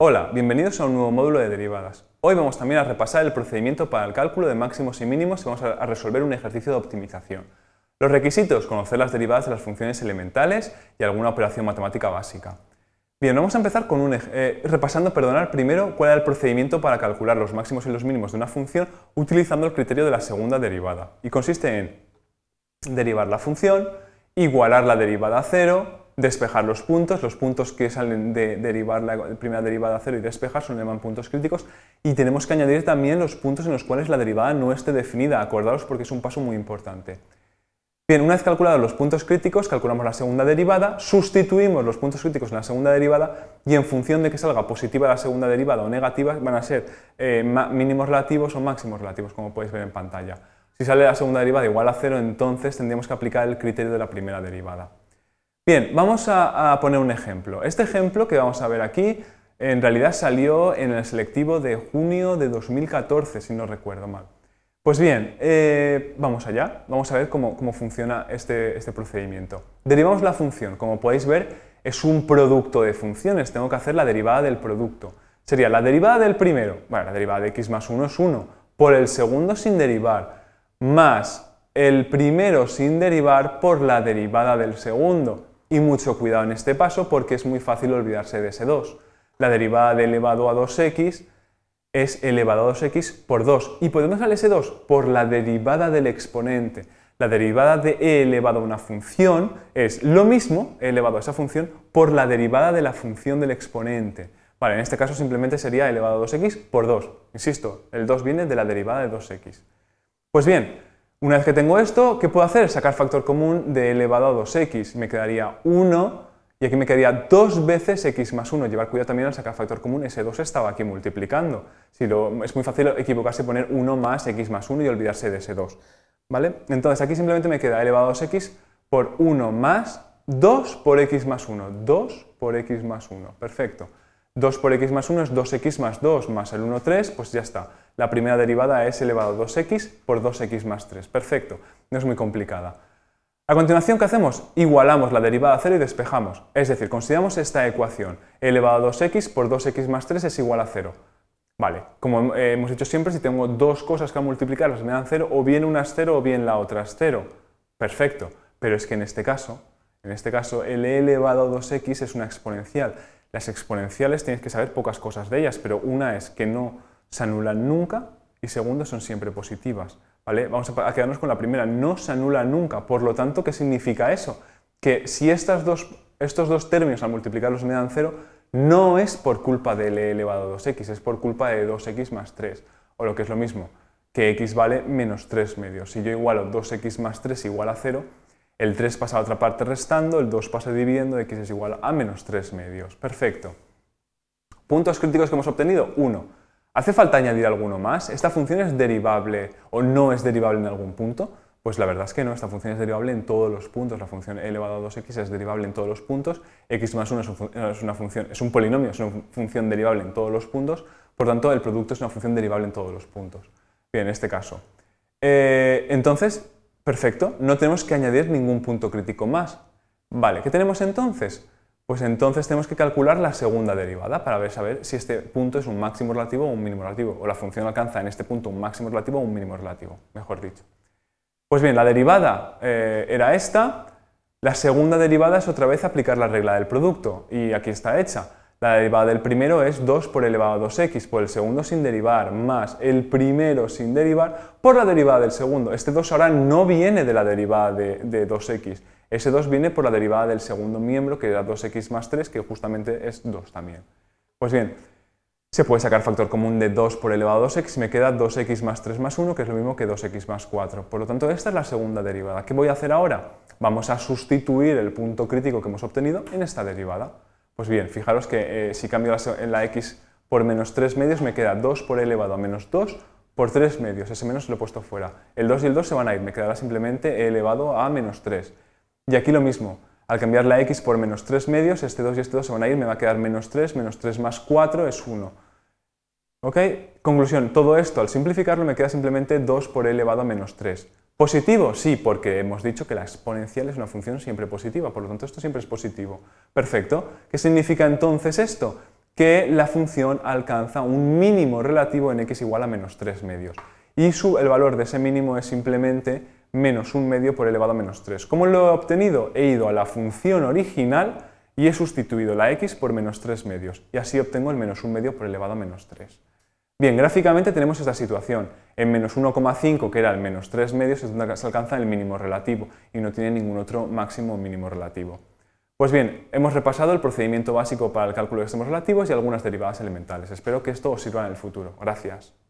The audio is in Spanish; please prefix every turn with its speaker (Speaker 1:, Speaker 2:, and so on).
Speaker 1: Hola, bienvenidos a un nuevo módulo de derivadas. Hoy vamos también a repasar el procedimiento para el cálculo de máximos y mínimos y vamos a resolver un ejercicio de optimización. Los requisitos, conocer las derivadas de las funciones elementales y alguna operación matemática básica. Bien, vamos a empezar con un, eh, repasando perdonar, primero cuál era el procedimiento para calcular los máximos y los mínimos de una función utilizando el criterio de la segunda derivada. Y consiste en derivar la función, igualar la derivada a cero, despejar los puntos, los puntos que salen de derivar la primera derivada a cero y despejar son llaman puntos críticos y tenemos que añadir también los puntos en los cuales la derivada no esté definida, acordaos porque es un paso muy importante. Bien, una vez calculados los puntos críticos, calculamos la segunda derivada, sustituimos los puntos críticos en la segunda derivada y en función de que salga positiva la segunda derivada o negativa van a ser eh, mínimos relativos o máximos relativos, como podéis ver en pantalla. Si sale la segunda derivada igual a cero, entonces tendríamos que aplicar el criterio de la primera derivada. Bien, vamos a, poner un ejemplo. Este ejemplo que vamos a ver aquí en realidad salió en el selectivo de junio de 2014, si no recuerdo mal. Pues bien, eh, vamos allá, vamos a ver cómo, funciona este, este, procedimiento. Derivamos la función, como podéis ver, es un producto de funciones, tengo que hacer la derivada del producto. Sería la derivada del primero, bueno, la derivada de x más 1 es 1, por el segundo sin derivar, más el primero sin derivar por la derivada del segundo. Y mucho cuidado en este paso porque es muy fácil olvidarse de ese 2. La derivada de elevado a 2x es elevado a 2x por 2. ¿Y podemos dónde sale ese 2? Por la derivada del exponente. La derivada de e elevado a una función es lo mismo, e elevado a esa función, por la derivada de la función del exponente. Vale, en este caso simplemente sería elevado a 2x por 2. Insisto, el 2 viene de la derivada de 2x. Pues bien, una vez que tengo esto, ¿qué puedo hacer? Sacar factor común de elevado a 2x. Me quedaría 1 y aquí me quedaría 2 veces x más 1. Llevar cuidado también al sacar factor común, ese 2 estaba aquí multiplicando. Si lo, es muy fácil equivocarse y poner 1 más x más 1 y olvidarse de ese 2. ¿Vale? Entonces aquí simplemente me queda elevado a 2x por 1 más 2 por x más 1. 2 por x más 1. Perfecto. 2 por x más 1 es 2x más 2 más el 1, 3, pues ya está. La primera derivada es elevado a 2x por 2x más 3. Perfecto, no es muy complicada. A continuación, ¿qué hacemos? Igualamos la derivada a 0 y despejamos. Es decir, consideramos esta ecuación. elevado a 2x por 2x más 3 es igual a 0. Vale, como eh, hemos hecho siempre, si tengo dos cosas que multiplicar, las me dan 0, o bien una es 0 o bien la otra es 0. Perfecto, pero es que en este caso, en este caso, el elevado a 2x es una exponencial las exponenciales tienes que saber pocas cosas de ellas, pero una es que no se anulan nunca y segundo son siempre positivas. ¿vale? Vamos a quedarnos con la primera, no se anula nunca. Por lo tanto, ¿qué significa eso? Que si estos dos términos al multiplicarlos me dan cero, no es por culpa de L e elevado a 2x, es por culpa de 2x más 3, o lo que es lo mismo, que x vale menos 3 medios. Si yo igualo 2x más 3 igual a 0, el 3 pasa a otra parte restando, el 2 pasa dividiendo, x es igual a menos 3 medios. Perfecto. Puntos críticos que hemos obtenido. 1. ¿Hace falta añadir alguno más? ¿Esta función es derivable o no es derivable en algún punto? Pues la verdad es que no, esta función es derivable en todos los puntos, la función e elevado a 2x es derivable en todos los puntos, x más 1 es, una función, es un polinomio, es una función derivable en todos los puntos, por tanto el producto es una función derivable en todos los puntos. Bien, en este caso. Eh, entonces, Perfecto, no tenemos que añadir ningún punto crítico más. Vale, ¿qué tenemos entonces? Pues entonces tenemos que calcular la segunda derivada para ver, saber si este punto es un máximo relativo o un mínimo relativo, o la función alcanza en este punto un máximo relativo o un mínimo relativo, mejor dicho. Pues bien, la derivada eh, era esta, la segunda derivada es otra vez aplicar la regla del producto, y aquí está hecha. La derivada del primero es 2 por elevado a 2x por el segundo sin derivar más el primero sin derivar por la derivada del segundo. Este 2 ahora no viene de la derivada de, 2x, ese 2 viene por la derivada del segundo miembro que da 2x más 3 que justamente es 2 también. Pues bien, se puede sacar factor común de 2 por elevado a 2x, y me queda 2x más 3 más 1, que es lo mismo que 2x más 4. Por lo tanto, esta es la segunda derivada. ¿Qué voy a hacer ahora? Vamos a sustituir el punto crítico que hemos obtenido en esta derivada. Pues bien, fijaros que eh, si cambio la, x por menos 3 medios me queda 2 por elevado a menos 2 por 3 medios, ese menos lo he puesto fuera. El 2 y el 2 se van a ir, me quedará simplemente elevado a menos 3. Y aquí lo mismo, al cambiar la x por menos 3 medios, este 2 y este 2 se van a ir, me va a quedar menos 3, menos 3 más 4 es 1. ¿Ok? Conclusión, todo esto al simplificarlo me queda simplemente 2 por elevado a menos 3. Positivo, sí, porque hemos dicho que la exponencial es una función siempre positiva, por lo tanto esto siempre es positivo. Perfecto. ¿Qué significa entonces esto? Que la función alcanza un mínimo relativo en x igual a menos 3 medios. Y el valor de ese mínimo es simplemente menos 1 medio por elevado a menos 3. ¿Cómo lo he obtenido? He ido a la función original y he sustituido la x por menos 3 medios. Y así obtengo el menos 1 medio por elevado a menos 3. Bien, gráficamente tenemos esta situación. En menos 1,5, que era el menos 3 medios, se alcanza el mínimo relativo y no tiene ningún otro máximo o mínimo relativo. Pues bien, hemos repasado el procedimiento básico para el cálculo de extremos relativos y algunas derivadas elementales. Espero que esto os sirva en el futuro. Gracias.